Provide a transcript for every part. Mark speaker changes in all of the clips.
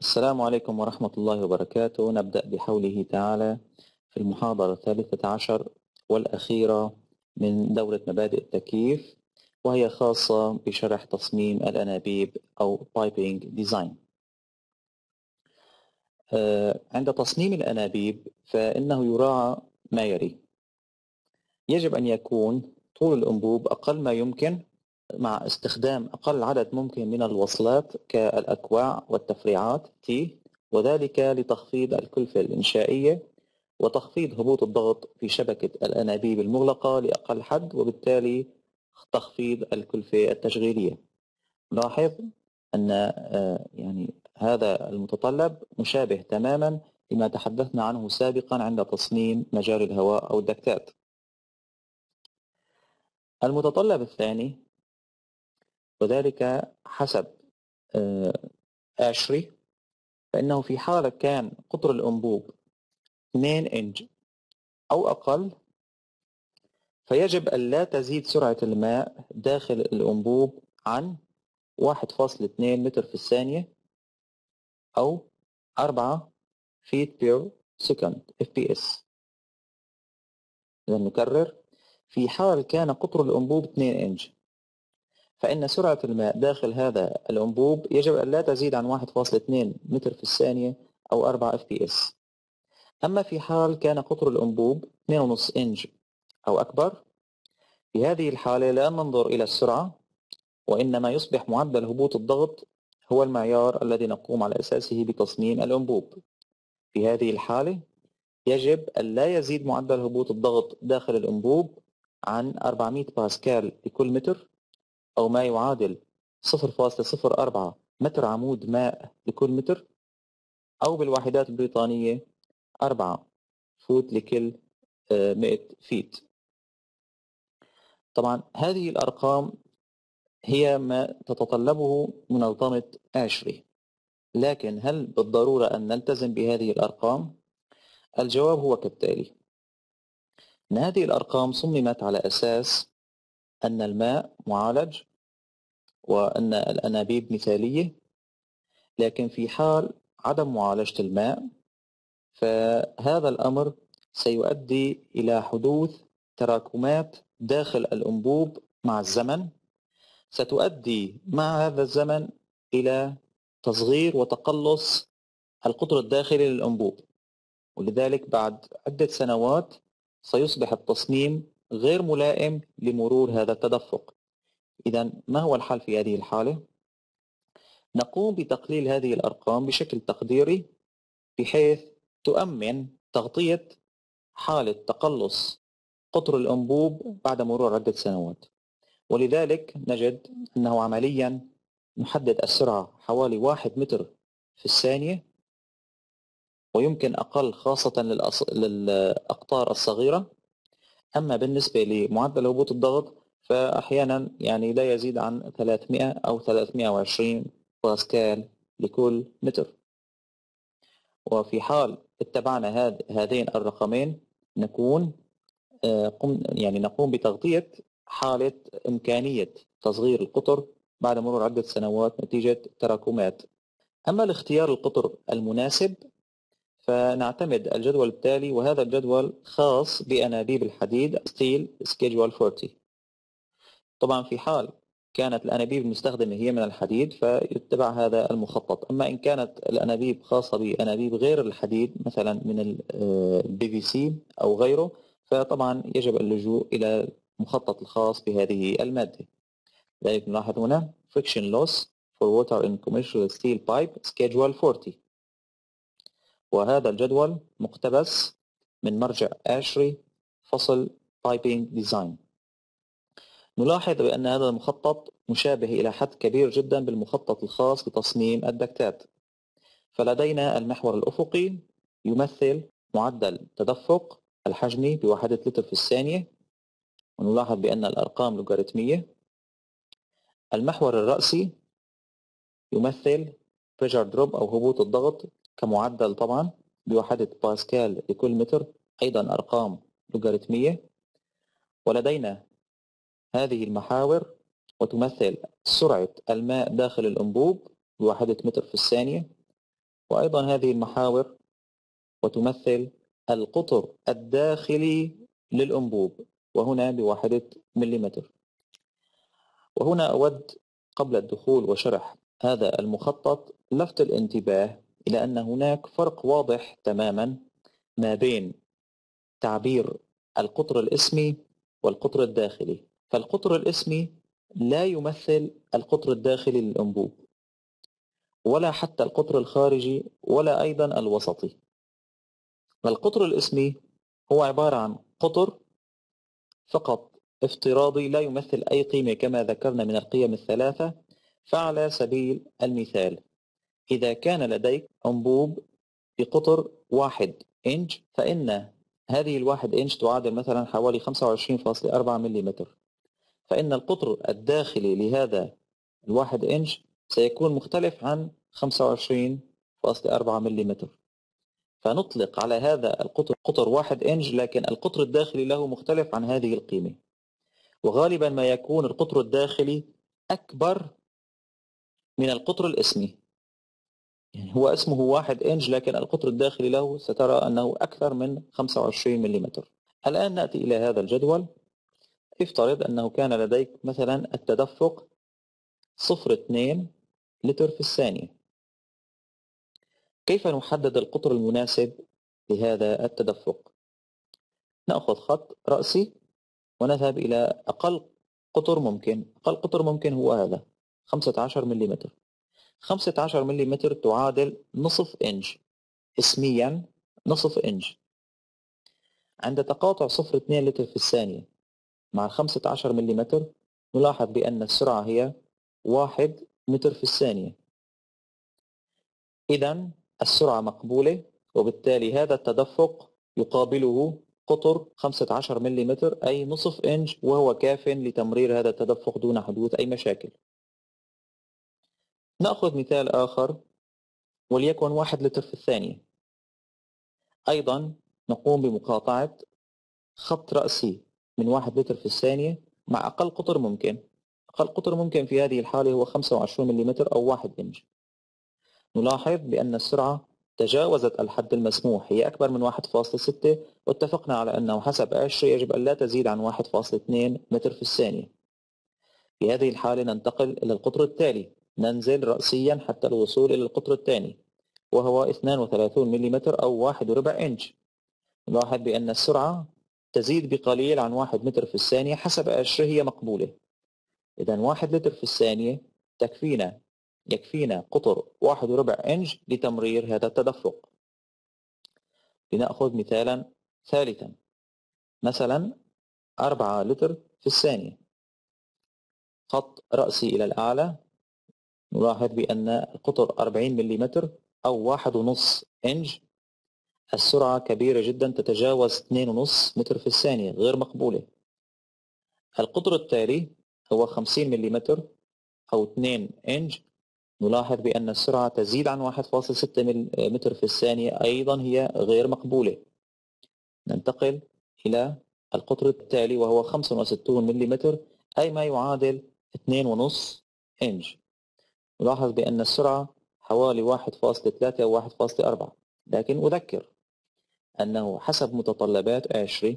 Speaker 1: السلام عليكم ورحمة الله وبركاته نبدأ بحوله تعالى في المحاضرة الثالثة عشر والأخيرة من دورة مبادئ التكييف وهي خاصة بشرح تصميم الأنابيب أو piping design آه، عند تصميم الأنابيب فإنه يراعى ما يلي يجب أن يكون طول الأنبوب أقل ما يمكن مع استخدام أقل عدد ممكن من الوصلات كالأكواع والتفريعات T وذلك لتخفيض الكلفة الإنشائية وتخفيض هبوط الضغط في شبكة الأنابيب المغلقة لأقل حد وبالتالي تخفيض الكلفة التشغيلية نلاحظ أن آه، يعني هذا المتطلب مشابه تماما لما تحدثنا عنه سابقا عند تصميم مجاري الهواء أو الدكتات المتطلب الثاني وذلك حسب آه، آشري فإنه في حالة كان قطر الأنبوب 2 إنج أو أقل فيجب أن لا تزيد سرعة الماء داخل الأنبوب عن 1.2 متر في الثانية أو 4 feet per second FPS إذا نكرر في حال كان قطر الأنبوب 2 إنج فإن سرعة الماء داخل هذا الأنبوب يجب أن لا تزيد عن 1.2 متر في الثانية أو 4 fps أما في حال كان قطر الأنبوب 2.5 إنج أو أكبر في هذه الحالة لا ننظر إلى السرعة وإنما يصبح معدل هبوط الضغط هو المعيار الذي نقوم على أساسه بتصميم الأنبوب في هذه الحالة يجب أن لا يزيد معدل هبوط الضغط داخل الأنبوب عن 400 باسكال لكل متر أو ما يعادل 0.04 متر عمود ماء لكل متر أو بالوحدات البريطانية 4 فوت لكل 100 آه، فيت طبعا هذه الأرقام هي ما تتطلبه منظمة آشري لكن هل بالضرورة أن نلتزم بهذه الأرقام؟ الجواب هو كالتالي أن هذه الأرقام صممت على أساس أن الماء معالج وأن الأنابيب مثالية لكن في حال عدم معالجة الماء فهذا الأمر سيؤدي إلى حدوث تراكمات داخل الأنبوب مع الزمن ستؤدي مع هذا الزمن إلى تصغير وتقلص القطر الداخلي للأنبوب ولذلك بعد عدة سنوات سيصبح التصميم غير ملائم لمرور هذا التدفق إذا ما هو الحل في هذه الحالة؟ نقوم بتقليل هذه الأرقام بشكل تقديري بحيث تؤمن تغطية حالة تقلص قطر الأنبوب بعد مرور عدة سنوات ولذلك نجد أنه عمليا نحدد السرعة حوالي واحد متر في الثانية ويمكن أقل خاصة للأقطار الصغيرة أما بالنسبة لمعدل هبوط الضغط فأحيانا يعني لا يزيد عن 300 أو 320 باسكال لكل متر وفي حال اتبعنا هذين الرقمين نكون آه، قم يعني نقوم بتغطية حالة إمكانية تصغير القطر بعد مرور عدة سنوات نتيجة تراكمات أما لاختيار القطر المناسب فنعتمد الجدول التالي وهذا الجدول خاص بأنابيب الحديد ستيل سكيجول 40 طبعا في حال كانت الأنابيب المستخدمة هي من الحديد فيتبع هذا المخطط أما إن كانت الأنابيب خاصة بأنابيب غير الحديد مثلا من البي آه، في سي أو غيره فطبعا يجب اللجوء إلى المخطط الخاص بهذه المادة لذلك نلاحظ هنا friction loss for water in commercial steel pipe schedule 40 وهذا الجدول مقتبس من مرجع أشري فصل piping design نلاحظ بأن هذا المخطط مشابه إلى حد كبير جدا بالمخطط الخاص بتصميم الدكتات فلدينا المحور الأفقي يمثل معدل تدفق الحجمي بوحدة لتر في الثانية ونلاحظ بأن الأرقام لوغاريتمية المحور الرأسي يمثل بريشر دروب أو هبوط الضغط كمعدل طبعا بوحدة باسكال لكل متر أيضا أرقام لوغاريتمية ولدينا هذه المحاور وتمثل سرعة الماء داخل الأنبوب بواحدة متر في الثانية وأيضا هذه المحاور وتمثل القطر الداخلي للأنبوب وهنا بواحدة مليمتر وهنا أود قبل الدخول وشرح هذا المخطط لفت الانتباه إلى أن هناك فرق واضح تماما ما بين تعبير القطر الاسمي والقطر الداخلي فالقطر الاسمي لا يمثل القطر الداخلي للأنبوب ولا حتى القطر الخارجي ولا أيضا الوسطي القطر الاسمي هو عبارة عن قطر فقط افتراضي لا يمثل أي قيمة كما ذكرنا من القيم الثلاثة فعلى سبيل المثال إذا كان لديك أنبوب بقطر واحد إنج فإن هذه الواحد إنج تعادل مثلا حوالي 25.4 ملم فإن القطر الداخلي لهذا الواحد إنش سيكون مختلف عن 25.4 ملم فنطلق على هذا القطر قطر واحد إنج لكن القطر الداخلي له مختلف عن هذه القيمة وغالبا ما يكون القطر الداخلي أكبر من القطر الاسمي يعني هو اسمه واحد إنج لكن القطر الداخلي له سترى أنه أكثر من 25 ملم الآن نأتي إلى هذا الجدول افترض أنه كان لديك مثلا التدفق صفر اتنين لتر في الثانية كيف نحدد القطر المناسب لهذا التدفق؟ نأخذ خط رأسي ونذهب إلى أقل قطر ممكن أقل قطر ممكن هو هذا 15 ملم 15 ملم تعادل نصف إنج اسميا نصف إنج عند تقاطع 0.2 لتر في الثانية مع 15 ملم نلاحظ بأن السرعة هي 1 متر في الثانية إذا السرعة مقبولة وبالتالي هذا التدفق يقابله قطر 15 ملم أي نصف إنج وهو كاف لتمرير هذا التدفق دون حدوث أي مشاكل نأخذ مثال آخر وليكن واحد لتر في الثانية أيضا نقوم بمقاطعة خط رأسي من واحد لتر في الثانية مع أقل قطر ممكن أقل قطر ممكن في هذه الحالة هو 25 ملم أو 1 إنج نلاحظ بأن السرعة تجاوزت الحد المسموح هي أكبر من 1.6 واتفقنا على أنه حسب أشر يجب أن لا تزيد عن 1.2 متر في الثانية في هذه الحالة ننتقل إلى القطر التالي ننزل رأسيا حتى الوصول إلى القطر الثاني وهو 32 ملم أو 1.4 إنش إنج نلاحظ بأن السرعة تزيد بقليل عن واحد متر في الثانية حسب هي مقبولة إذا واحد لتر في الثانية تكفينا يكفينا قطر واحد وربع إنج لتمرير هذا التدفق لنأخذ مثالا ثالثا مثلا أربعة لتر في الثانية خط رأسي إلى الأعلى نلاحظ بأن قطر 40 ملم أو واحد ونص إنج السرعة كبيرة جدا تتجاوز 2.5 متر في الثانية غير مقبولة القطر التالي هو 50 ملم أو 2 إنج نلاحظ بأن السرعة تزيد عن 1.6 متر في الثانية أيضا هي غير مقبولة ننتقل إلى القطر التالي وهو 65 ملم أي ما يعادل 2.5 إنج نلاحظ بأن السرعة حوالي 1.3 أو 1.4 لكن أذكر أنه حسب متطلبات أشري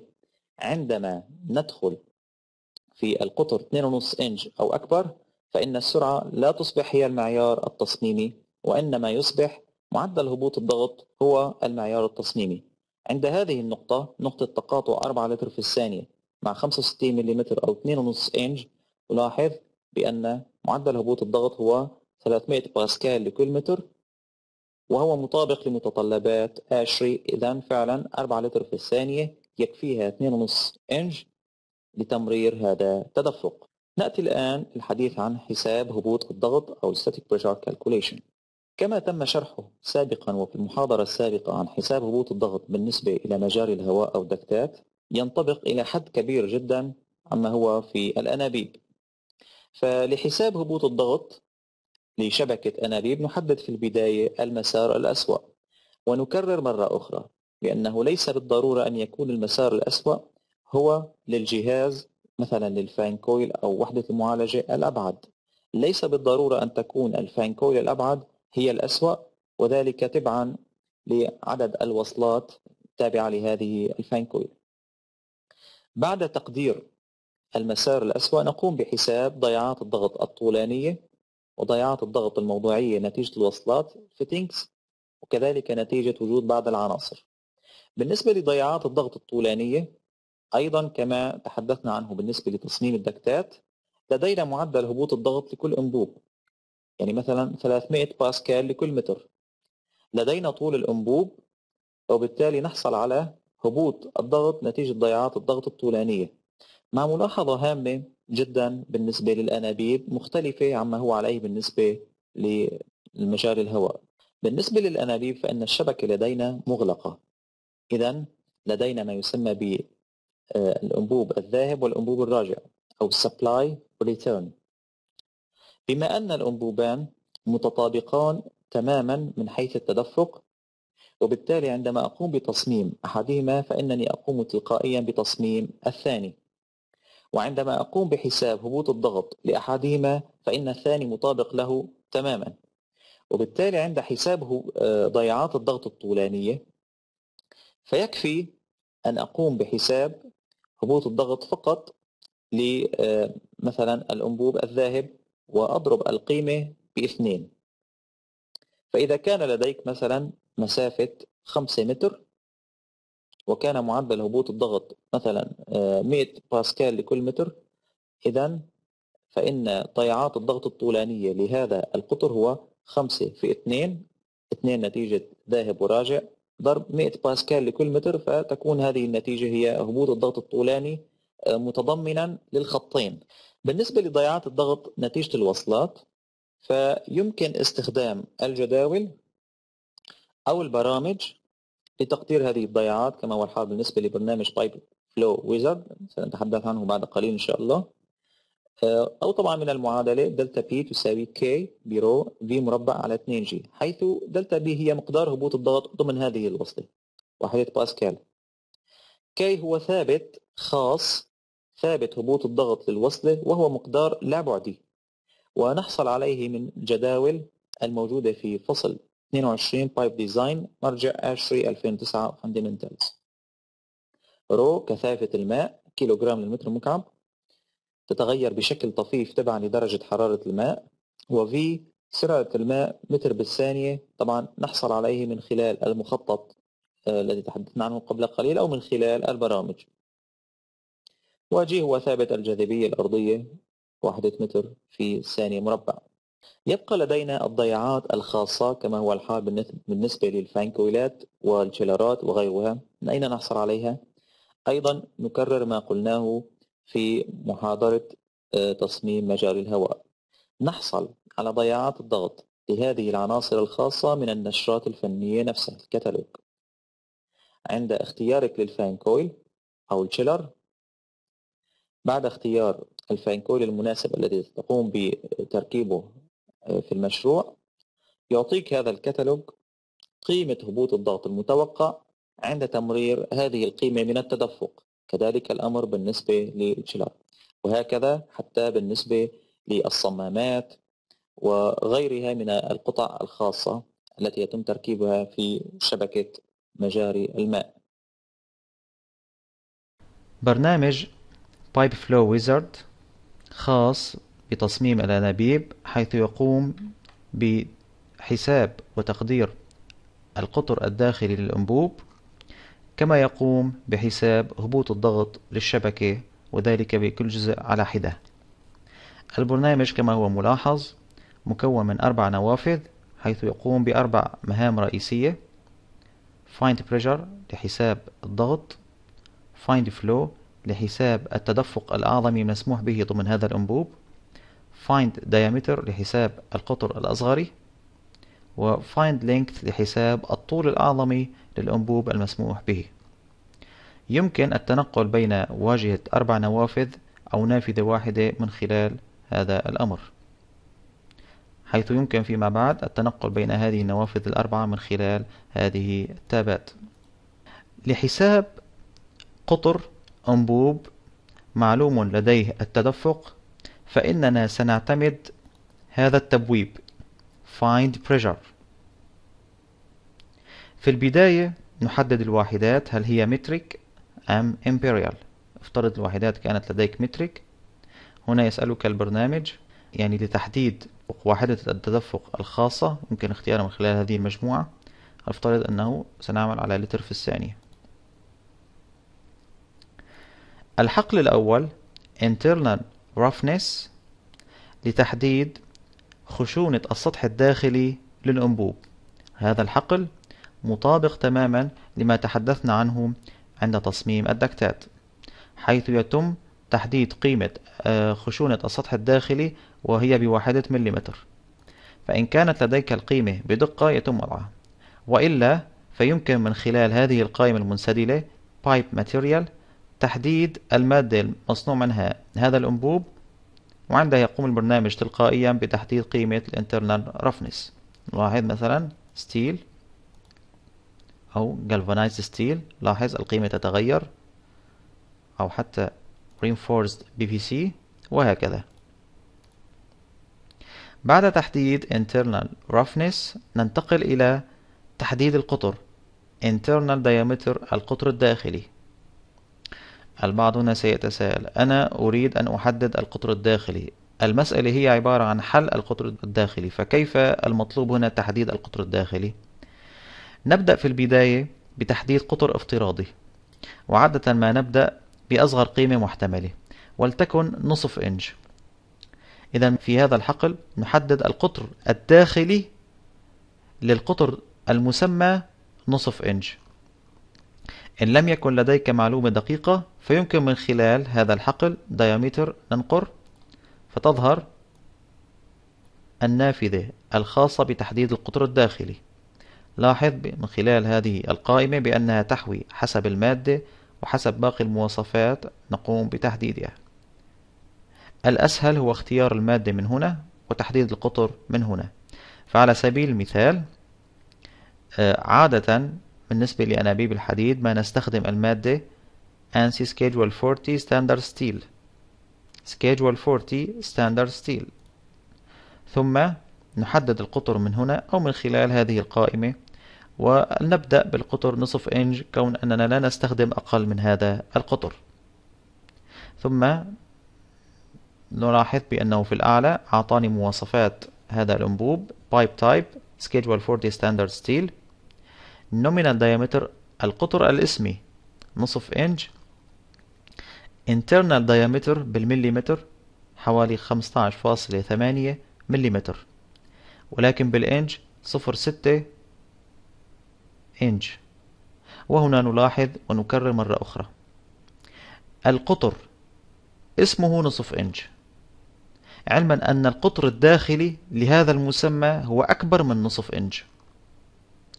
Speaker 1: عندما ندخل في القطر 2.5 إنج أو أكبر فإن السرعة لا تصبح هي المعيار التصميمي وإنما يصبح معدل هبوط الضغط هو المعيار التصميمي عند هذه النقطة نقطة تقاطع 4 لتر في الثانية مع 65 ملم أو 2.5 إنج ألاحظ بأن معدل هبوط الضغط هو 300 باسكال لكل متر وهو مطابق لمتطلبات آشري إذا فعلا 4 لتر في الثانية يكفيها 2.5 إنج لتمرير هذا التدفق نأتي الآن الحديث عن حساب هبوط الضغط أو Static Pressure Calculation كما تم شرحه سابقا وفي المحاضرة السابقة عن حساب هبوط الضغط بالنسبة إلى مجاري الهواء أو الدكتات ينطبق إلى حد كبير جدا عما هو في الأنابيب فلحساب هبوط الضغط لشبكة أنابيب نحدد في البداية المسار الأسوأ ونكرر مرة أخرى بأنه ليس بالضرورة أن يكون المسار الأسوأ هو للجهاز مثلا للفان كويل أو وحدة المعالجة الأبعد ليس بالضرورة أن تكون الفان كويل الأبعد هي الأسوأ وذلك تبعا لعدد الوصلات التابعة لهذه الفان كويل بعد تقدير المسار الأسوأ نقوم بحساب ضياعات الضغط الطولانية وضياعات الضغط الموضوعية نتيجة الوصلات الفيتنجز وكذلك نتيجة وجود بعض العناصر بالنسبة لضياعات الضغط الطولانية أيضا كما تحدثنا عنه بالنسبة لتصميم الدكتات لدينا معدل هبوط الضغط لكل أنبوب يعني مثلا 300 باسكال لكل متر لدينا طول الأنبوب وبالتالي نحصل على هبوط الضغط نتيجة ضياعات الضغط الطولانية مع ملاحظة هامة جدا بالنسبة للأنابيب مختلفة عما هو عليه بالنسبة للمجاري الهواء بالنسبة للأنابيب فإن الشبكة لدينا مغلقة إذا لدينا ما يسمى بالأنبوب آه، الذاهب والأنبوب الراجع أو supply return بما أن الأنبوبان متطابقان تماما من حيث التدفق وبالتالي عندما أقوم بتصميم أحدهما فإنني أقوم تلقائيا بتصميم الثاني وعندما أقوم بحساب هبوط الضغط لأحدهما فإن الثاني مطابق له تماما وبالتالي عند حساب آه، ضيعات الضغط الطولانية فيكفي أن أقوم بحساب هبوط الضغط فقط لمثلا آه، الأنبوب الذاهب وأضرب القيمة باثنين فإذا كان لديك مثلا مسافة 5 متر وكان معدل هبوط الضغط مثلا 100 آه، باسكال لكل متر إذا فإن طيعات الضغط الطولانية لهذا القطر هو 5 في 2 2 نتيجة ذاهب وراجع ضرب 100 باسكال لكل متر فتكون هذه النتيجة هي هبوط الضغط الطولاني آه، متضمنا للخطين بالنسبة لضياعات الضغط نتيجة الوصلات فيمكن استخدام الجداول أو البرامج لتقدير هذه الضياعات كما هو الحال بالنسبة لبرنامج بايب فلو ويزرد سنتحدث عنه بعد قليل إن شاء الله آه، أو طبعا من المعادلة دلتا بي تساوي كي برو في مربع على 2 جي حيث دلتا بي هي مقدار هبوط الضغط ضمن هذه الوصلة وحدة باسكال كي هو ثابت خاص ثابت هبوط الضغط للوصلة وهو مقدار لا بعدي ونحصل عليه من جداول الموجودة في فصل 22 بايب ديزاين مرجع اشري 2009 فاندمنتالز رو كثافة الماء كيلوغرام للمتر مكعب تتغير بشكل طفيف تبعا لدرجة حرارة الماء وفي سرعة الماء متر بالثانية طبعا نحصل عليه من خلال المخطط آه، الذي تحدثنا عنه قبل قليل أو من خلال البرامج وجي هو ثابت الجاذبية الأرضية واحدة متر في ثانية مربع يبقى لدينا الضياعات الخاصة كما هو الحال بالنسبة للفانكويلات والشيلرات وغيرها من أين نحصل عليها؟ أيضا نكرر ما قلناه في محاضرة آه، تصميم مجال الهواء نحصل على ضياعات الضغط لهذه العناصر الخاصة من النشرات الفنية نفسها الكتالوج عند اختيارك للفانكويل أو الشيلر بعد اختيار الفانكويل المناسب الذي تقوم بتركيبه آه، في المشروع يعطيك هذا الكتالوج قيمة هبوط الضغط المتوقع عند تمرير هذه القيمة من التدفق كذلك الأمر بالنسبة للجلاب وهكذا حتى بالنسبة للصمامات وغيرها من القطع الخاصة التي يتم تركيبها في شبكة مجاري الماء برنامج بايب فلو ويزارد خاص بتصميم الأنابيب حيث يقوم بحساب وتقدير القطر الداخلي للأنبوب كما يقوم بحساب هبوط الضغط للشبكة وذلك بكل جزء على حدة البرنامج كما هو ملاحظ مكون من أربع نوافذ حيث يقوم بأربع مهام رئيسية Find Pressure لحساب الضغط Find Flow لحساب التدفق الأعظم المسموح به ضمن هذا الأنبوب find diameter لحساب القطر الأصغري و find length لحساب الطول الأعظمي للأنبوب المسموح به يمكن التنقل بين واجهة أربع نوافذ أو نافذة واحدة من خلال هذا الأمر حيث يمكن فيما بعد التنقل بين هذه النوافذ الأربعة من خلال هذه التابات لحساب قطر أنبوب معلوم لديه التدفق فإننا سنعتمد هذا التبويب find pressure في البداية نحدد الواحدات هل هي مترك أم امبريال افترض الواحدات كانت لديك مترك هنا يسألك البرنامج يعني لتحديد واحدة التدفق الخاصة يمكن اختيارها من خلال هذه المجموعة افترض أنه سنعمل على لتر في الثانية الحقل الأول internal roughness لتحديد خشونة السطح الداخلي للأنبوب هذا الحقل مطابق تماما لما تحدثنا عنه عند تصميم الدكتات حيث يتم تحديد قيمة آه، خشونة السطح الداخلي وهي بواحدة مليمتر فإن كانت لديك القيمة بدقة يتم وضعها وإلا فيمكن من خلال هذه القائمة المنسدلة pipe material تحديد المادة المصنوع منها هذا الأنبوب وعندها يقوم البرنامج تلقائيا بتحديد قيمة الانترنال رفنس نلاحظ مثلا ستيل أو galvanized ستيل لاحظ القيمة تتغير أو حتى reinforced PVC وهكذا بعد تحديد internal roughness ننتقل إلى تحديد القطر internal diameter القطر الداخلي البعض هنا سيتساءل أنا أريد أن أحدد القطر الداخلي المسألة هي عبارة عن حل القطر الداخلي فكيف المطلوب هنا تحديد القطر الداخلي؟ نبدأ في البداية بتحديد قطر افتراضي وعادة ما نبدأ بأصغر قيمة محتملة ولتكن نصف إنش إذا في هذا الحقل نحدد القطر الداخلي للقطر المسمى نصف إنش إن لم يكن لديك معلومة دقيقة فيمكن من خلال هذا الحقل دايمتر ننقر فتظهر النافذة الخاصة بتحديد القطر الداخلي لاحظ من خلال هذه القائمة بأنها تحوي حسب المادة وحسب باقي المواصفات نقوم بتحديدها الأسهل هو اختيار المادة من هنا وتحديد القطر من هنا فعلى سبيل المثال آه، عادة بالنسبة لأنابيب الحديد ما نستخدم المادة ANSI Schedule 40 Standard Steel Schedule 40 Standard Steel ثم نحدد القطر من هنا أو من خلال هذه القائمة ونبدأ بالقطر نصف إنج كون أننا لا نستخدم أقل من هذا القطر ثم نلاحظ بأنه في الأعلى أعطاني مواصفات هذا الأنبوب Pipe Type Schedule 40 Standard Steel Nominal Diameter القطر الاسمي نصف إنج internal diameter بالمليمتر حوالي 15.8 مليمتر ولكن بالإنج 0.6 إنج وهنا نلاحظ ونكرر مرة أخرى القطر اسمه نصف إنج علما أن القطر الداخلي لهذا المسمى هو أكبر من نصف إنج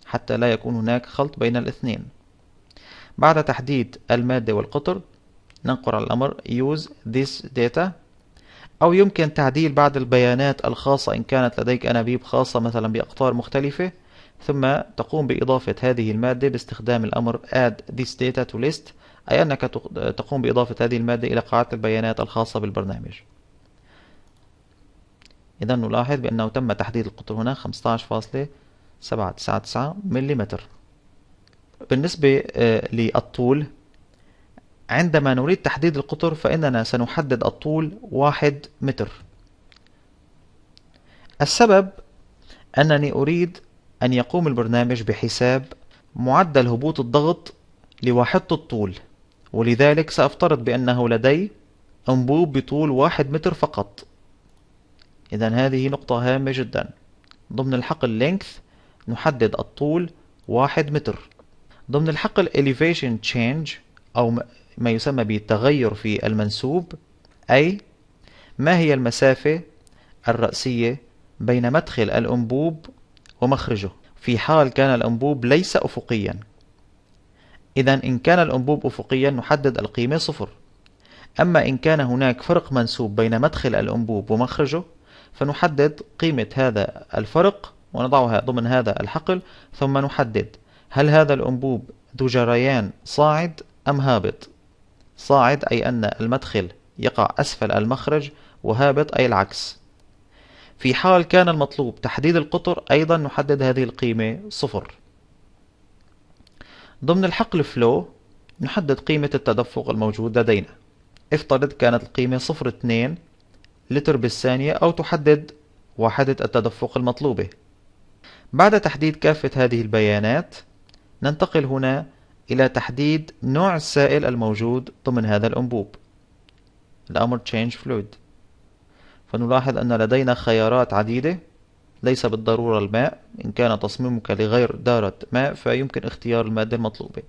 Speaker 1: حتى لا يكون هناك خلط بين الاثنين بعد تحديد المادة والقطر ننقر الأمر use this data أو يمكن تعديل بعض البيانات الخاصة إن كانت لديك أنابيب خاصة مثلا بأقطار مختلفة ثم تقوم بإضافة هذه المادة باستخدام الأمر add this data to list أي أنك تقوم بإضافة هذه المادة إلى قاعدة البيانات الخاصة بالبرنامج إذا نلاحظ بأنه تم تحديد القطر هنا 15.799 ملم بالنسبة آه، للطول عندما نريد تحديد القطر فإننا سنحدد الطول واحد متر السبب أنني أريد أن يقوم البرنامج بحساب معدل هبوط الضغط لواحدة الطول ولذلك سأفترض بأنه لدي أنبوب بطول واحد متر فقط إذا هذه نقطة هامة جدا ضمن الحقل length نحدد الطول واحد متر ضمن الحقل elevation change أو ما يسمى بالتغير في المنسوب أي ما هي المسافة الرأسية بين مدخل الأنبوب ومخرجه في حال كان الأنبوب ليس أفقيا إذا إن كان الأنبوب أفقيا نحدد القيمة صفر أما إن كان هناك فرق منسوب بين مدخل الأنبوب ومخرجه فنحدد قيمة هذا الفرق ونضعها ضمن هذا الحقل ثم نحدد هل هذا الأنبوب ذو جريان صاعد أم هابط صاعد أي أن المدخل يقع أسفل المخرج وهابط أي العكس في حال كان المطلوب تحديد القطر أيضا نحدد هذه القيمة صفر ضمن الحقل فلو نحدد قيمة التدفق الموجود لدينا افترض كانت القيمة صفر اثنين لتر بالثانية أو تحدد واحدة التدفق المطلوبة بعد تحديد كافة هذه البيانات ننتقل هنا إلى تحديد نوع السائل الموجود ضمن هذا الأنبوب الأمر Change Fluid فنلاحظ أن لدينا خيارات عديدة ليس بالضرورة الماء إن كان تصميمك لغير دارة ماء فيمكن اختيار المادة المطلوبة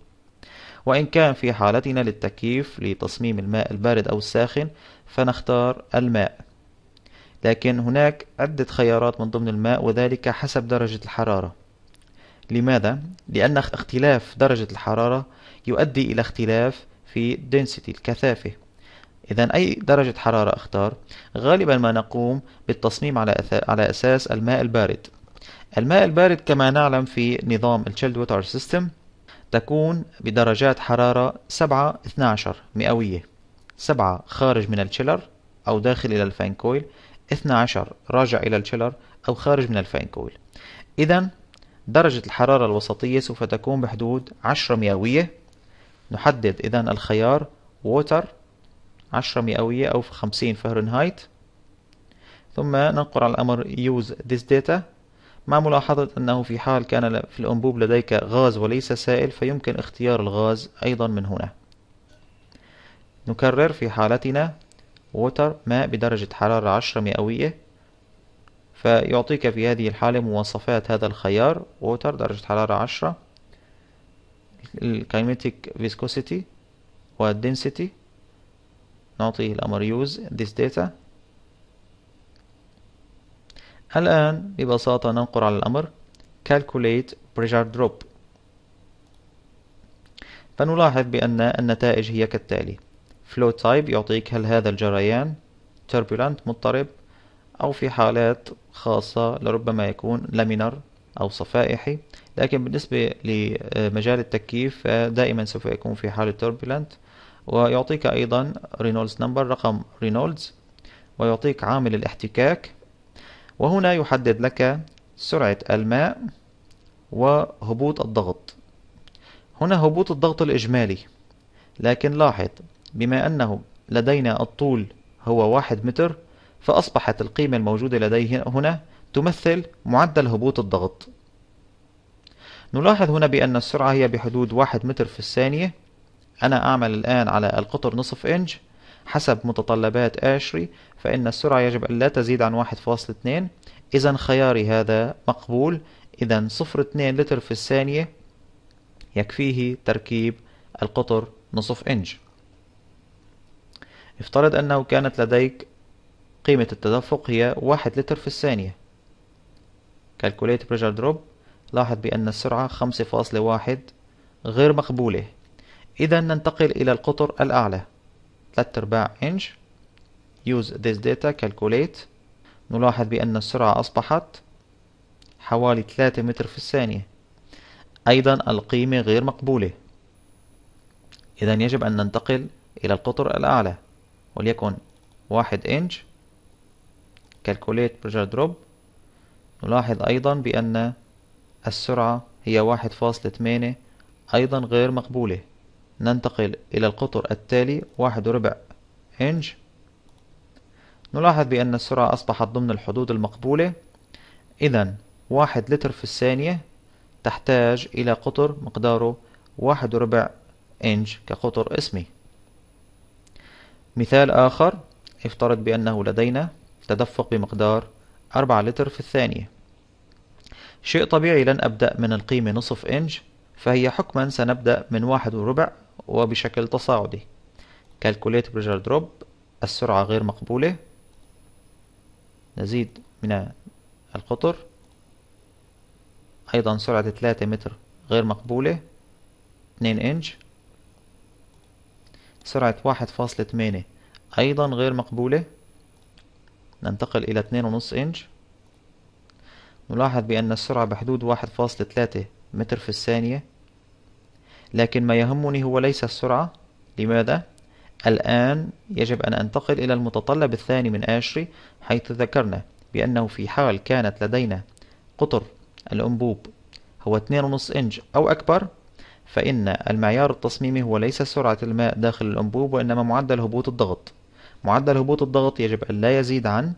Speaker 1: وإن كان في حالتنا للتكييف لتصميم الماء البارد أو الساخن فنختار الماء لكن هناك عدة خيارات من ضمن الماء وذلك حسب درجة الحرارة لماذا؟ لأن اختلاف درجة الحرارة يؤدي إلى اختلاف في density الكثافة إذا أي درجة حرارة أختار؟ غالبا ما نقوم بالتصميم على على أساس الماء البارد الماء البارد كما نعلم في نظام الشيلد Water System تكون بدرجات حرارة 7 12 مئوية 7 خارج من الشيلر أو داخل إلى الفان كويل 12 راجع إلى الشيلر أو خارج من الفان كويل إذا درجة الحرارة الوسطية سوف تكون بحدود عشرة مئوية نحدد إذا الخيار ووتر عشرة مئوية أو خمسين فهرنهايت ثم ننقر على الأمر use this data مع ملاحظة أنه في حال كان في الأنبوب لديك غاز وليس سائل فيمكن اختيار الغاز أيضا من هنا نكرر في حالتنا ووتر ماء بدرجة حرارة عشرة مئوية فيعطيك في هذه الحالة مواصفات هذا الخيار ووتر درجة حرارة عشرة الكيميتيك فيسكوسيتي والدنسيتي نعطيه الأمر يوز this data الآن ببساطة ننقر على الأمر calculate pressure drop فنلاحظ بأن النتائج هي كالتالي flow type يعطيك هل هذا الجريان turbulent مضطرب أو في حالات خاصة لربما يكون لامينر أو صفائحي لكن بالنسبة لمجال التكييف دائما سوف يكون في حالة توربولنت ويعطيك أيضا رينولدز نمبر رقم رينولدز ويعطيك عامل الاحتكاك وهنا يحدد لك سرعة الماء وهبوط الضغط هنا هبوط الضغط الإجمالي لكن لاحظ بما أنه لدينا الطول هو واحد متر فأصبحت القيمة الموجودة لديه هنا تمثل معدل هبوط الضغط نلاحظ هنا بأن السرعة هي بحدود واحد متر في الثانية أنا أعمل الآن على القطر نصف إنج حسب متطلبات آشري فإن السرعة يجب أن لا تزيد عن 1.2 إذا خياري هذا مقبول إذا 0.2 لتر في الثانية يكفيه تركيب القطر نصف إنج افترض أنه كانت لديك قيمة التدفق هي واحد لتر في الثانية كالكوليت pressure دروب لاحظ بأن السرعة خمسة فاصلة واحد غير مقبولة إذا ننتقل إلى القطر الأعلى ثلاثة أرباع إنش use this data calculate نلاحظ بأن السرعة أصبحت حوالي ثلاثة متر في الثانية أيضا القيمة غير مقبولة إذا يجب أن ننتقل إلى القطر الأعلى وليكن واحد إنش calculate pressure drop نلاحظ أيضا بأن السرعة هي واحد فاصلة ثمانية أيضا غير مقبولة ننتقل إلى القطر التالي واحد وربع إنج نلاحظ بأن السرعة أصبحت ضمن الحدود المقبولة إذا واحد لتر في الثانية تحتاج إلى قطر مقداره واحد وربع إنج كقطر اسمي مثال آخر افترض بأنه لدينا تدفق بمقدار 4 لتر في الثانية شيء طبيعي لن أبدأ من القيمة نصف إنج فهي حكما سنبدأ من واحد وربع وبشكل تصاعدي كالكوليت بريجر دروب السرعة غير مقبولة نزيد من القطر أيضا سرعة 3 متر غير مقبولة 2 إنج سرعة 1.8 أيضا غير مقبولة ننتقل إلى اتنين إنش نلاحظ بأن السرعة بحدود واحد فاصلة تلاتة متر في الثانية لكن ما يهمني هو ليس السرعة لماذا؟ الآن يجب أن أنتقل إلى المتطلب الثاني من آشري حيث ذكرنا بأنه في حال كانت لدينا قطر الأنبوب هو 2.5 إنج أو أكبر فإن المعيار التصميمي هو ليس سرعة الماء داخل الأنبوب وإنما معدل هبوط الضغط معدل هبوط الضغط يجب أن لا يزيد عن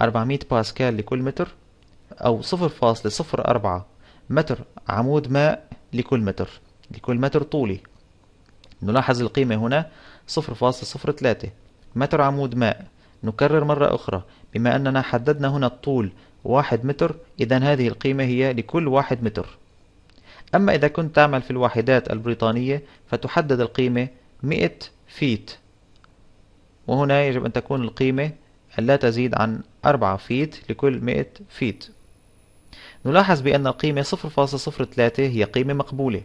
Speaker 1: 400 باسكال لكل متر أو 0.04 متر عمود ماء لكل متر لكل متر طولي نلاحظ القيمة هنا 0.03 متر عمود ماء نكرر مرة أخرى بما أننا حددنا هنا الطول واحد متر إذا هذه القيمة هي لكل واحد متر أما إذا كنت تعمل في الواحدات البريطانية فتحدد القيمة 100 فيت وهنا يجب أن تكون القيمة لا تزيد عن 4 فيت لكل 100 فيت نلاحظ بأن القيمة 0.03 هي قيمة مقبولة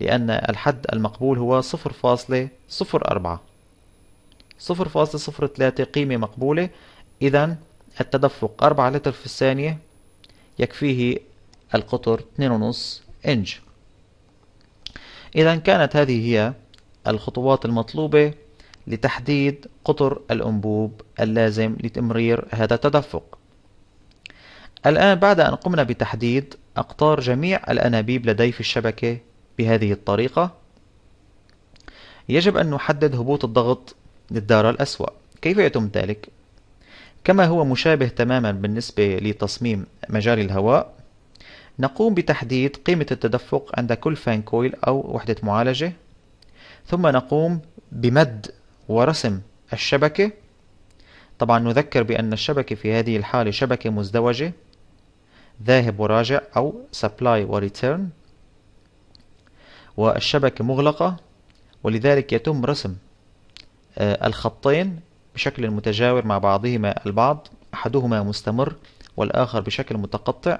Speaker 1: لأن الحد المقبول هو 0.04 0.03 قيمة مقبولة إذا التدفق 4 لتر في الثانية يكفيه القطر 2.5 إنج إذا كانت هذه هي الخطوات المطلوبة لتحديد قطر الأنبوب اللازم لتمرير هذا التدفق الآن بعد أن قمنا بتحديد أقطار جميع الأنابيب لدي في الشبكة بهذه الطريقة يجب أن نحدد هبوط الضغط للدارة الأسوأ كيف يتم ذلك؟ كما هو مشابه تماما بالنسبة لتصميم مجاري الهواء نقوم بتحديد قيمة التدفق عند كل فان كويل أو وحدة معالجة ثم نقوم بمد ورسم الشبكة طبعا نذكر بأن الشبكة في هذه الحالة شبكة مزدوجة ذاهب وراجع أو supply وريتيرن والشبكة مغلقة ولذلك يتم رسم آه، الخطين بشكل متجاور مع بعضهما البعض أحدهما مستمر والآخر بشكل متقطع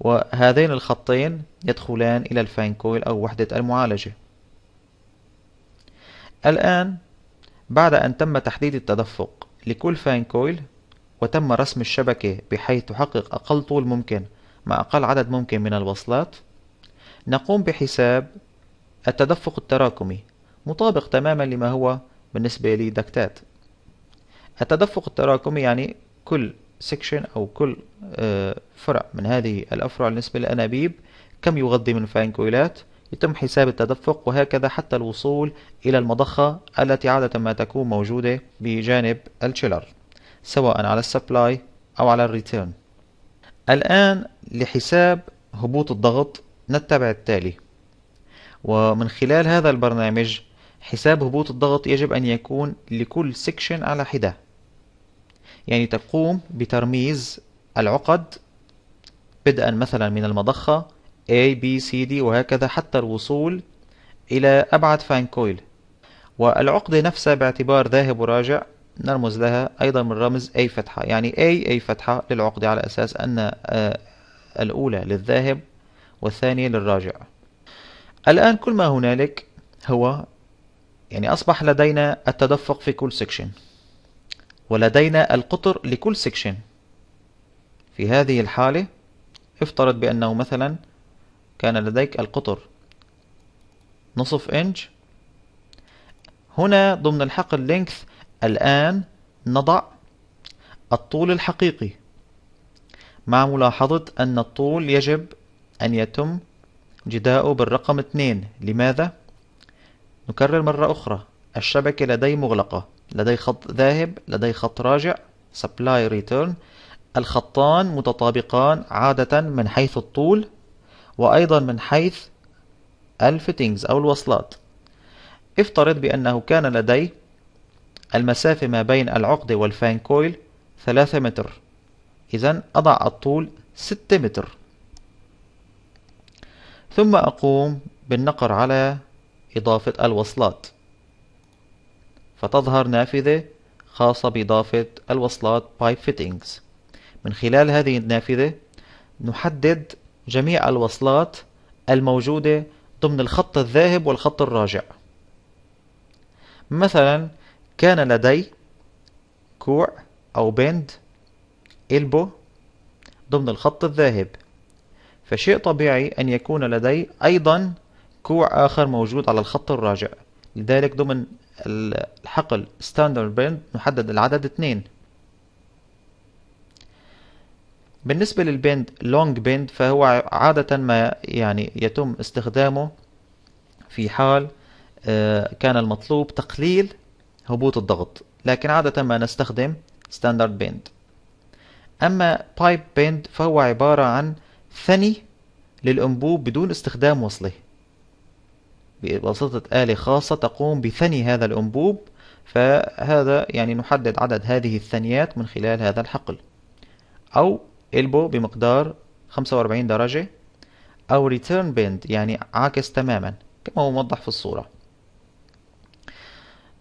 Speaker 1: وهذين الخطين يدخلان إلى الفان كويل أو وحدة المعالجة الآن بعد أن تم تحديد التدفق لكل فان كويل وتم رسم الشبكة بحيث تحقق أقل طول ممكن مع أقل عدد ممكن من الوصلات نقوم بحساب التدفق التراكمي مطابق تماما لما هو بالنسبة لدكتات التدفق التراكمي يعني كل سكشن أو كل آه، فرع من هذه الأفرع بالنسبة للأنابيب كم يغذي من فان كويلات يتم حساب التدفق وهكذا حتى الوصول إلى المضخة التي عادة ما تكون موجودة بجانب الشيلر سواء على السبلاي أو على الريتيرن الآن لحساب هبوط الضغط نتبع التالي ومن خلال هذا البرنامج حساب هبوط الضغط يجب أن يكون لكل سكشن على حدة يعني تقوم بترميز العقد بدءا مثلا من المضخة A B C D وهكذا حتى الوصول إلى أبعد كويل والعقدة نفسها باعتبار ذاهب وراجع نرمز لها أيضا من رمز A فتحة يعني A A فتحة للعقدة على أساس أن آه، الأولى للذاهب والثانية للراجع الآن كل ما هنالك هو يعني أصبح لدينا التدفق في كل سكشن ولدينا القطر لكل سكشن في هذه الحالة افترض بأنه مثلا كان لديك القطر نصف إنج هنا ضمن الحقل لينكث الآن نضع الطول الحقيقي مع ملاحظة أن الطول يجب أن يتم جداؤه بالرقم 2 لماذا؟ نكرر مرة أخرى الشبكة لدي مغلقة لدي خط ذاهب لدي خط راجع supply return الخطان متطابقان عادة من حيث الطول وأيضا من حيث الفيتنجز أو الوصلات افترض بأنه كان لدي المسافة ما بين العقدة والفان كويل 3 متر إذا أضع الطول 6 متر ثم أقوم بالنقر على إضافة الوصلات فتظهر نافذة خاصة بإضافة الوصلات pipe fittings من خلال هذه النافذة نحدد جميع الوصلات الموجودة ضمن الخط الذاهب والخط الراجع مثلا كان لدي كوع أو بند إلبو ضمن الخط الذاهب فشيء طبيعي أن يكون لدي أيضا كوع آخر موجود على الخط الراجع لذلك ضمن الحقل ستاندرد بند نحدد العدد 2 بالنسبة للبند لونج بند فهو عادة ما يعني يتم استخدامه في حال آه، كان المطلوب تقليل هبوط الضغط لكن عادة ما نستخدم ستاندرد بند أما بايب بند فهو عبارة عن ثني للأنبوب بدون استخدام وصله بواسطة آلة خاصة تقوم بثني هذا الأنبوب فهذا يعني نحدد عدد هذه الثنيات من خلال هذا الحقل أو إلبو بمقدار 45 درجة أو return bend يعني عاكس تماما كما هو موضح في الصورة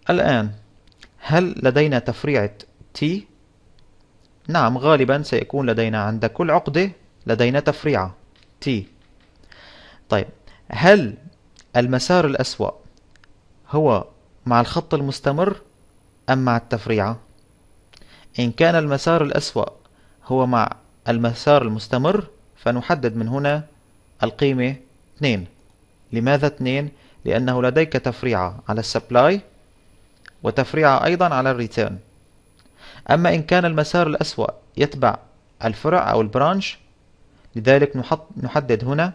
Speaker 1: الآن هل لدينا تفريعة T؟ نعم غالبا سيكون لدينا عند كل عقدة لدينا تفريعة T طيب هل المسار الأسوأ هو مع الخط المستمر أم مع التفريعة؟ إن كان المسار الأسوأ هو مع المسار المستمر فنحدد من هنا القيمة 2 لماذا 2؟ لأنه لديك تفريعة على السبلاي وتفريعة أيضا على الريتيرن أما إن كان المسار الأسوأ يتبع الفرع أو البرانش لذلك نحط نحدد هنا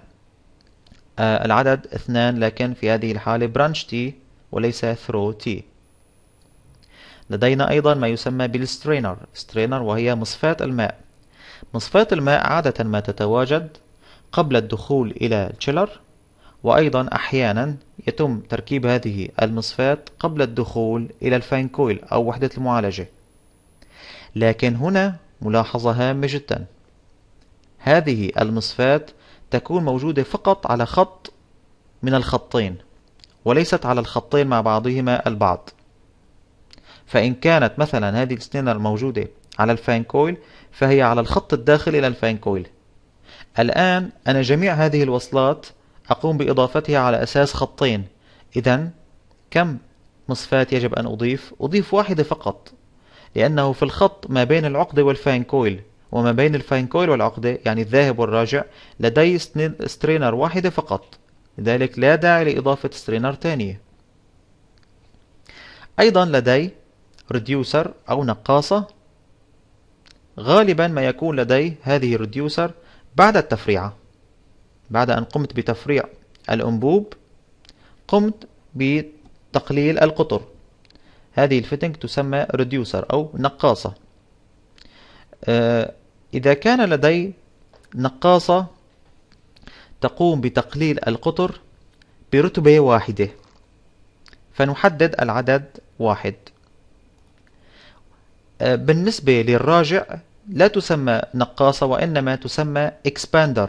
Speaker 1: آه، العدد اثنان لكن في هذه الحالة برانش تي وليس ثرو تي لدينا أيضا ما يسمى بالسترينر سترينر وهي مصفاة الماء مصفاة الماء عادة ما تتواجد قبل الدخول إلى الشيلر وأيضا أحيانا يتم تركيب هذه المصفاة قبل الدخول إلى الفاين كويل أو وحدة المعالجة لكن هنا ملاحظة هامة جدا هذه المصفاة تكون موجودة فقط على خط من الخطين وليست على الخطين مع بعضهما البعض فإن كانت مثلا هذه السنينر موجودة على الفان كويل فهي على الخط الداخلي إلى الفان كويل الآن أنا جميع هذه الوصلات أقوم بإضافتها على أساس خطين إذا كم مصفات يجب أن أضيف؟ أضيف واحدة فقط لأنه في الخط ما بين العقدة والفان كويل وما بين الفان كويل والعقدة يعني الذاهب والراجع لدي سترينر واحدة فقط لذلك لا داعي لإضافة سترينر ثانية أيضا لدي ريديوسر أو نقاصة غالبا ما يكون لدي هذه الريديوسر بعد التفريعة بعد أن قمت بتفريع الأنبوب قمت بتقليل القطر هذه الفتنج تسمى ريديوسر أو نقاصة آه، إذا كان لدي نقاصة تقوم بتقليل القطر برتبة واحدة فنحدد العدد واحد آه، بالنسبة للراجع لا تسمى نقاصة وإنما تسمى expander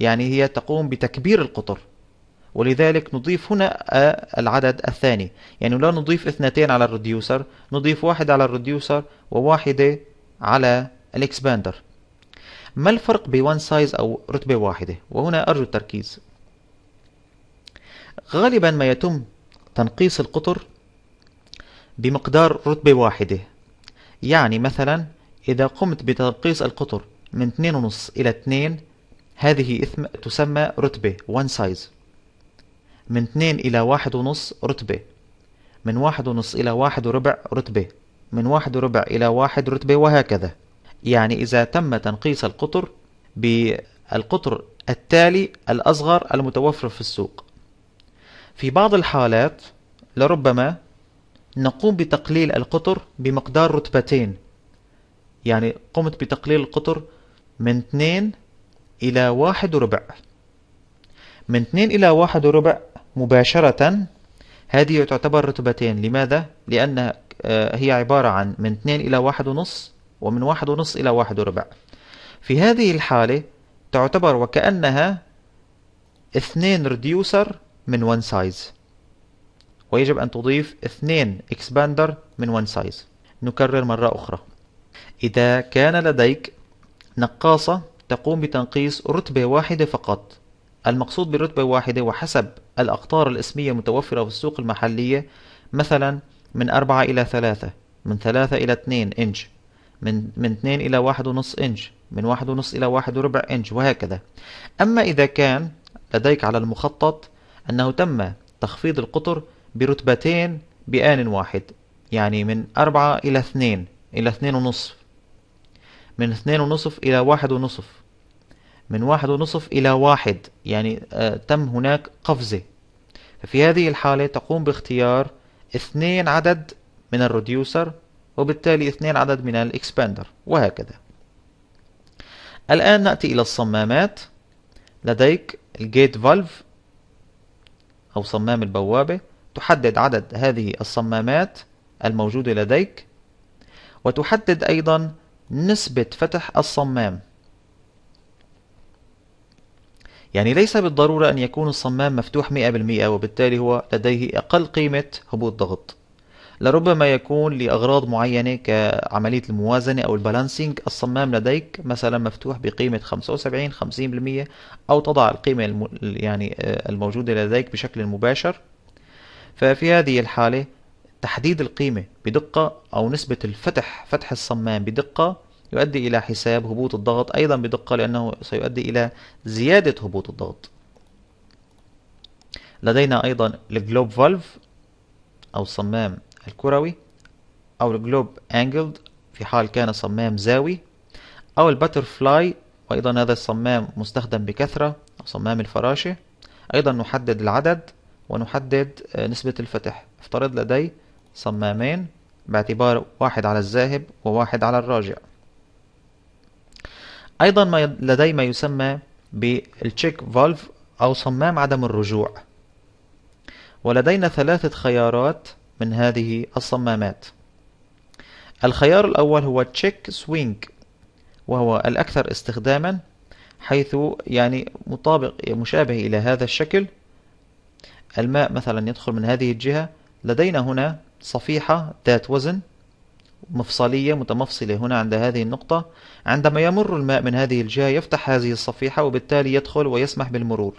Speaker 1: يعني هي تقوم بتكبير القطر ولذلك نضيف هنا آه، العدد الثاني يعني لا نضيف اثنتين على الريديوسر نضيف واحد على الريديوسر وواحدة على الاكسباندر ما الفرق بوان سايز أو رتبة واحدة وهنا أرجو التركيز غالبا ما يتم تنقيص القطر بمقدار رتبة واحدة يعني مثلا إذا قمت بتنقيص القطر من 2.5 إلى 2 هذه إثم تسمى رتبة one size من 2 إلى 1.5 رتبة من 1.5 إلى 1 ربع رتبة من 1 ربع إلى 1 رتبة وهكذا يعني إذا تم تنقيص القطر بالقطر التالي الأصغر المتوفر في السوق في بعض الحالات لربما نقوم بتقليل القطر بمقدار رتبتين يعني قمت بتقليل القطر من 2 إلى واحد ربع من 2 إلى واحد ربع مباشرة هذه تعتبر رتبتين لماذا؟ لأن آه، هي عبارة عن من 2 إلى واحد ونص ومن واحد ونص إلى واحد ربع في هذه الحالة تعتبر وكأنها اثنين ريديوسر من 1 size ويجب أن تضيف اثنين إكسباندر من وان سايز نكرر مرة أخرى إذا كان لديك نقاصة تقوم بتنقيص رتبة واحدة فقط المقصود برتبة واحدة وحسب الأقطار الاسمية المتوفرة في السوق المحلية مثلا من أربعة إلى ثلاثة من ثلاثة إلى اثنين إنش من من اثنين إلى واحد ونص إنش من واحد ونص إلى واحد وربع إنش وهكذا أما إذا كان لديك على المخطط أنه تم تخفيض القطر برتبتين بآن واحد يعني من أربعة إلى اثنين إلى اثنين ونصف من اثنين ونصف إلى واحد ونصف من واحد ونصف إلى واحد يعني آه تم هناك قفزة في هذه الحالة تقوم باختيار اثنين عدد من الروديوسر وبالتالي اثنين عدد من الاكسباندر وهكذا الآن نأتي إلى الصمامات لديك الجيت فالف أو صمام البوابة تحدد عدد هذه الصمامات الموجودة لديك وتحدد أيضا نسبة فتح الصمام يعني ليس بالضرورة أن يكون الصمام مفتوح 100% وبالتالي هو لديه أقل قيمة هبوط ضغط لربما يكون لأغراض معينة كعملية الموازنة أو البالانسينج الصمام لديك مثلا مفتوح بقيمة 75 50% أو تضع القيمة يعني آه، الموجودة لديك بشكل مباشر ففي هذه الحالة تحديد القيمة بدقة أو نسبة الفتح فتح الصمام بدقة يؤدي إلى حساب هبوط الضغط أيضا بدقة لأنه سيؤدي إلى زيادة هبوط الضغط لدينا أيضا الجلوب فالف أو الصمام الكروي أو الجلوب أنجلد في حال كان صمام زاوي أو البترفلاي وأيضا هذا الصمام مستخدم بكثرة أو صمام الفراشة أيضا نحدد العدد ونحدد آه، نسبة الفتح افترض لدي صمامين باعتبار واحد على الذاهب وواحد على الراجع أيضا ما لدي ما يسمى بالتشيك فالف أو صمام عدم الرجوع ولدينا ثلاثة خيارات من هذه الصمامات الخيار الأول هو تشيك سوينج وهو الأكثر استخداما حيث يعني مطابق مشابه إلى هذا الشكل الماء مثلا يدخل من هذه الجهة لدينا هنا صفيحة ذات وزن مفصلية متمفصلة هنا عند هذه النقطة عندما يمر الماء من هذه الجهة يفتح هذه الصفيحة وبالتالي يدخل ويسمح بالمرور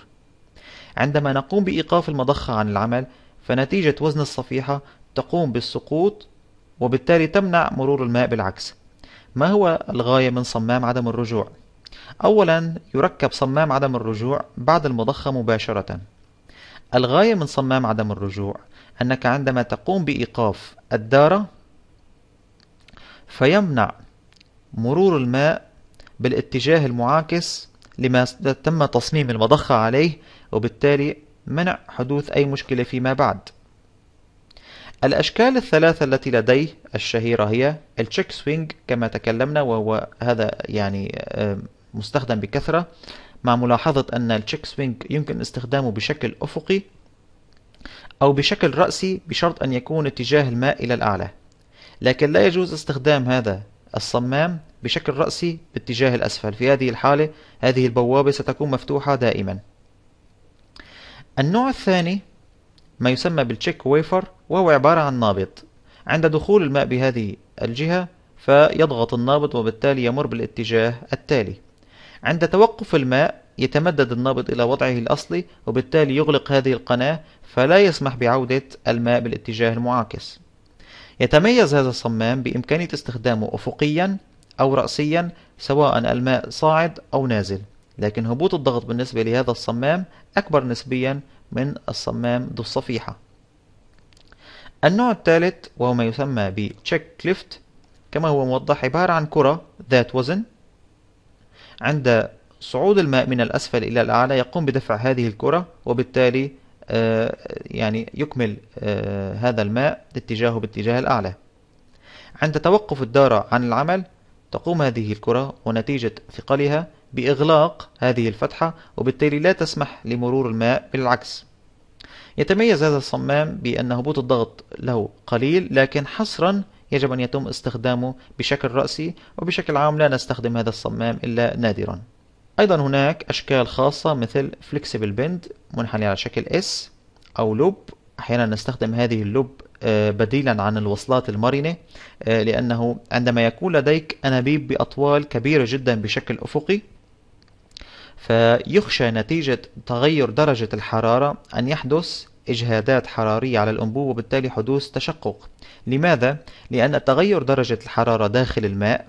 Speaker 1: عندما نقوم بإيقاف المضخة عن العمل فنتيجة وزن الصفيحة تقوم بالسقوط وبالتالي تمنع مرور الماء بالعكس ما هو الغاية من صمام عدم الرجوع؟ أولا يركب صمام عدم الرجوع بعد المضخة مباشرة الغاية من صمام عدم الرجوع أنك عندما تقوم بإيقاف الدارة فيمنع مرور الماء بالاتجاه المعاكس لما تم تصميم المضخة عليه وبالتالي منع حدوث أي مشكلة فيما بعد الأشكال الثلاثة التي لديه الشهيرة هي التشيك سوينج كما تكلمنا وهو هذا يعني آه، مستخدم بكثرة مع ملاحظة أن التشيك سوينج يمكن استخدامه بشكل أفقي أو بشكل رأسي بشرط أن يكون اتجاه الماء إلى الأعلى لكن لا يجوز استخدام هذا الصمام بشكل رأسي باتجاه الأسفل في هذه الحالة هذه البوابة ستكون مفتوحة دائما النوع الثاني ما يسمى بالتشيك ويفر وهو عبارة عن نابض عند دخول الماء بهذه الجهة فيضغط النابض وبالتالي يمر بالاتجاه التالي عند توقف الماء يتمدد النابض إلى وضعه الأصلي وبالتالي يغلق هذه القناة فلا يسمح بعودة الماء بالاتجاه المعاكس يتميز هذا الصمام بإمكانية استخدامه أفقيا أو رأسيا سواء الماء صاعد أو نازل لكن هبوط الضغط بالنسبة لهذا الصمام أكبر نسبيا من الصمام ذو الصفيحة النوع الثالث وهو ما يسمى بتشيك Lift كما هو موضح عبارة عن كرة ذات وزن عند صعود الماء من الأسفل إلى الأعلى يقوم بدفع هذه الكرة وبالتالي آه، يعني يكمل آه، هذا الماء اتجاهه باتجاه الأعلى عند توقف الدارة عن العمل تقوم هذه الكرة ونتيجة ثقلها بإغلاق هذه الفتحة وبالتالي لا تسمح لمرور الماء بالعكس يتميز هذا الصمام بأن هبوط الضغط له قليل لكن حصرا يجب أن يتم استخدامه بشكل رأسي وبشكل عام لا نستخدم هذا الصمام إلا نادرا أيضا هناك أشكال خاصة مثل فليكسبل بند منحني على شكل S أو لوب أحيانا نستخدم هذه اللوب آه، بديلا عن الوصلات المرنة آه، لأنه عندما يكون لديك أنابيب بأطوال كبيرة جدا بشكل أفقي فيخشى نتيجة تغير درجة الحرارة أن يحدث إجهادات حرارية على الأنبوب وبالتالي حدوث تشقق لماذا؟ لأن تغير درجة الحرارة داخل الماء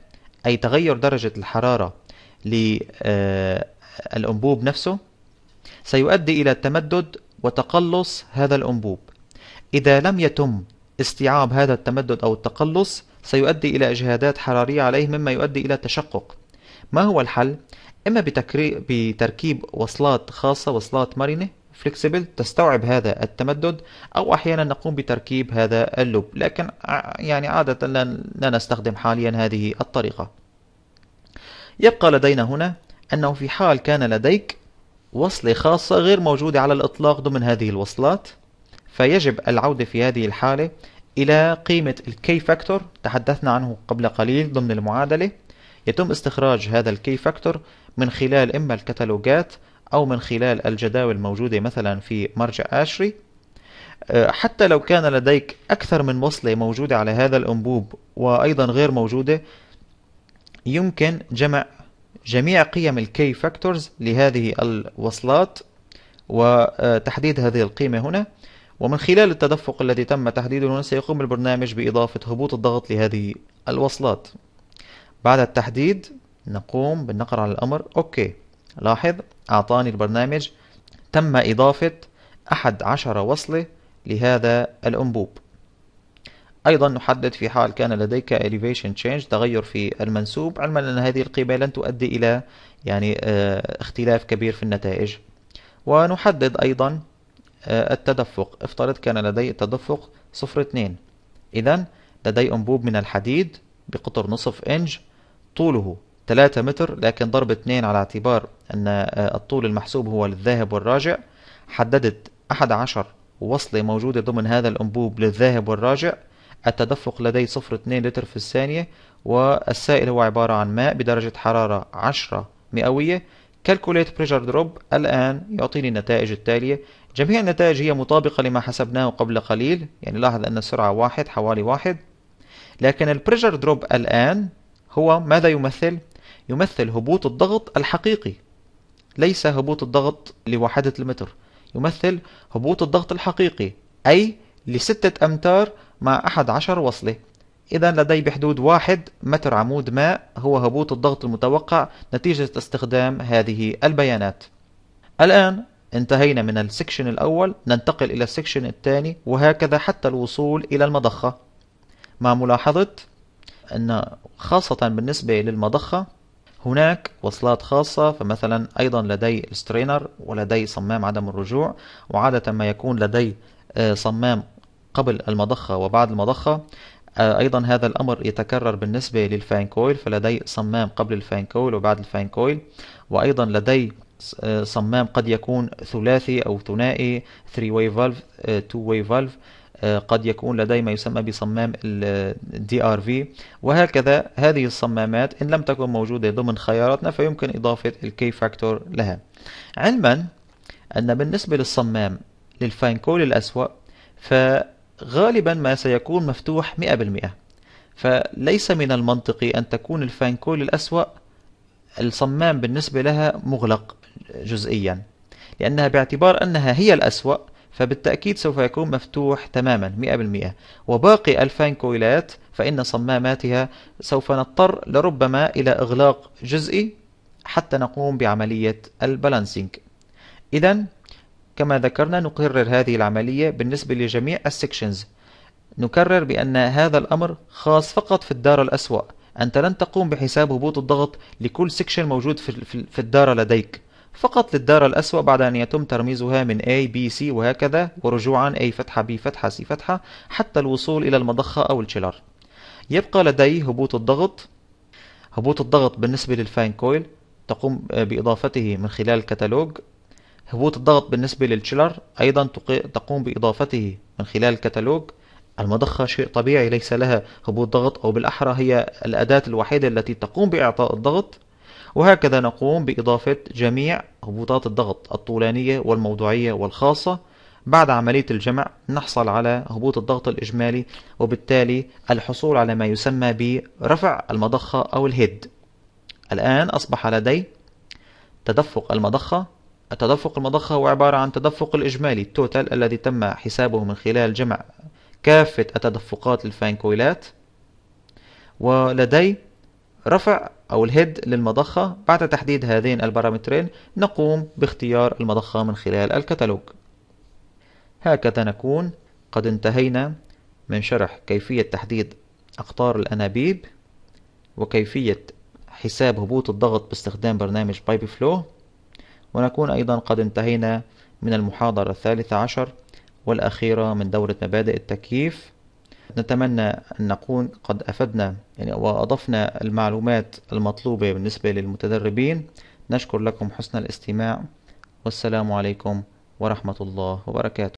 Speaker 1: أي تغير درجة الحرارة للأنبوب آه، نفسه سيؤدي إلى تمدد وتقلص هذا الأنبوب إذا لم يتم استيعاب هذا التمدد أو التقلص سيؤدي إلى إجهادات حرارية عليه مما يؤدي إلى تشقق ما هو الحل؟ إما بتركيب وصلات خاصة وصلات مرنة flexible تستوعب هذا التمدد أو أحيانا نقوم بتركيب هذا اللوب لكن يعني عادة لا نستخدم حاليا هذه الطريقة يبقى لدينا هنا أنه في حال كان لديك وصلة خاصة غير موجودة على الإطلاق ضمن هذه الوصلات فيجب العودة في هذه الحالة إلى قيمة الكي فاكتور تحدثنا عنه قبل قليل ضمن المعادلة يتم استخراج هذا الكي فاكتور من خلال إما الكتالوجات أو من خلال الجداول الموجودة مثلا في مرجع آشري آه، حتى لو كان لديك أكثر من وصلة موجودة على هذا الأنبوب وأيضا غير موجودة يمكن جمع جميع قيم الكي فاكتورز لهذه الوصلات وتحديد هذه القيمة هنا ومن خلال التدفق الذي تم تحديده هنا سيقوم البرنامج بإضافة هبوط الضغط لهذه الوصلات بعد التحديد نقوم بالنقر على الأمر أوكي لاحظ أعطاني البرنامج تم إضافة أحد عشر وصلة لهذا الأنبوب أيضا نحدد في حال كان لديك elevation change تغير في المنسوب علما أن هذه القيمة لن تؤدي إلى يعني آه، اختلاف كبير في النتائج ونحدد أيضا آه، التدفق افترض كان لدي التدفق صفر اثنين إذا لدي أنبوب من الحديد بقطر نصف إنج طوله 3 متر لكن ضرب 2 على اعتبار أن آه، الطول المحسوب هو للذاهب والراجع حددت 11 وصلة موجودة ضمن هذا الأنبوب للذاهب والراجع التدفق لدي صفر 2 لتر في الثانية والسائل هو عبارة عن ماء بدرجة حرارة 10 مئوية كالكوليت بريجر دروب الآن يعطيني النتائج التالية جميع النتائج هي مطابقة لما حسبناه قبل قليل يعني لاحظ أن السرعة واحد حوالي واحد لكن البريجر دروب الآن هو ماذا يمثل؟ يمثل هبوط الضغط الحقيقي ليس هبوط الضغط لوحدة المتر يمثل هبوط الضغط الحقيقي أي لستة أمتار مع أحد عشر وصلة إذا لدي بحدود واحد متر عمود ماء هو هبوط الضغط المتوقع نتيجة استخدام هذه البيانات الآن انتهينا من السكشن الأول ننتقل إلى السكشن الثاني وهكذا حتى الوصول إلى المضخة مع ملاحظة أن خاصة بالنسبة للمضخة هناك وصلات خاصة فمثلا أيضا لدي السترينر ولدي صمام عدم الرجوع وعادة ما يكون لدي آه، صمام قبل المضخة وبعد المضخة آه، أيضا هذا الأمر يتكرر بالنسبة للفان كويل فلدي صمام قبل الفان كويل وبعد الفان كويل وأيضا لدي آه، صمام قد يكون ثلاثي أو ثنائي 3 way valve 2 way valve آه، قد يكون لدي ما يسمى بصمام الدي ار في وهكذا هذه الصمامات ان لم تكن موجوده ضمن خياراتنا فيمكن اضافه الكي فاكتور لها علما ان بالنسبه للصمام للفانكول الاسوا فغالبا ما سيكون مفتوح 100% فليس من المنطقي ان تكون الفانكول الاسوا الصمام بالنسبه لها مغلق جزئيا لانها باعتبار انها هي الاسوا فبالتأكيد سوف يكون مفتوح تماما 100% وباقي 2000 كويلات فإن صماماتها سوف نضطر لربما إلى إغلاق جزئي حتى نقوم بعملية البالانسينج إذا كما ذكرنا نقرر هذه العملية بالنسبة لجميع السكشنز نكرر بأن هذا الأمر خاص فقط في الدار الأسوأ أنت لن تقوم بحساب هبوط الضغط لكل سكشن موجود في الدار لديك فقط للدار الأسوأ بعد أن يتم ترميزها من A B C وهكذا ورجوعا A فتحة B فتحة C فتحة حتى الوصول إلى المضخة أو الشيلر يبقى لدي هبوط الضغط هبوط الضغط بالنسبة للفاين كويل تقوم بإضافته من خلال الكتالوج هبوط الضغط بالنسبة للشيلر أيضا تقوم بإضافته من خلال الكتالوج المضخة شيء طبيعي ليس لها هبوط ضغط أو بالأحرى هي الأداة الوحيدة التي تقوم بإعطاء الضغط وهكذا نقوم بإضافة جميع هبوطات الضغط الطولانية والموضوعية والخاصة بعد عملية الجمع نحصل على هبوط الضغط الإجمالي وبالتالي الحصول على ما يسمى برفع المضخة أو الهيد الآن أصبح لدي تدفق المضخة التدفق المضخة هو عبارة عن تدفق الإجمالي التوتال الذي تم حسابه من خلال جمع كافة التدفقات للفانكويلات ولدي رفع أو الهيد للمضخة بعد تحديد هذين البارامترين نقوم باختيار المضخة من خلال الكتالوج هكذا نكون قد انتهينا من شرح كيفية تحديد أقطار الأنابيب وكيفية حساب هبوط الضغط باستخدام برنامج بايب فلو ونكون أيضا قد انتهينا من المحاضرة الثالثة عشر والأخيرة من دورة مبادئ التكييف نتمنى أن نكون قد أفدنا يعني وأضفنا المعلومات المطلوبة بالنسبة للمتدربين نشكر لكم حسن الاستماع والسلام عليكم ورحمة الله وبركاته